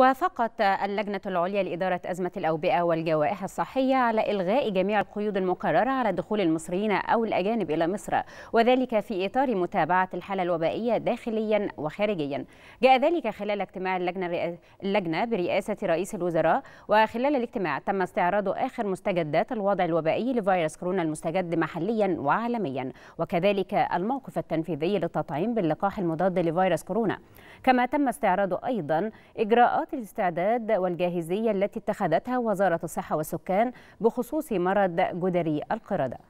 وافقت اللجنة العليا لإدارة أزمة الأوبئة والجوائح الصحية على إلغاء جميع القيود المقررة على دخول المصريين أو الأجانب إلى مصر وذلك في إطار متابعة الحالة الوبائية داخليا وخارجيا جاء ذلك خلال اجتماع اللجنة, اللجنة برئاسة رئيس الوزراء وخلال الاجتماع تم استعراض آخر مستجدات الوضع الوبائي لفيروس كورونا المستجد محليا وعالميا وكذلك الموقف التنفيذي للتطعيم باللقاح المضاد لفيروس كورونا كما تم استعراض أيضا إجراءات إجراءات الاستعداد والجاهزية التي اتخذتها وزارة الصحة والسكان بخصوص مرض جدري القردة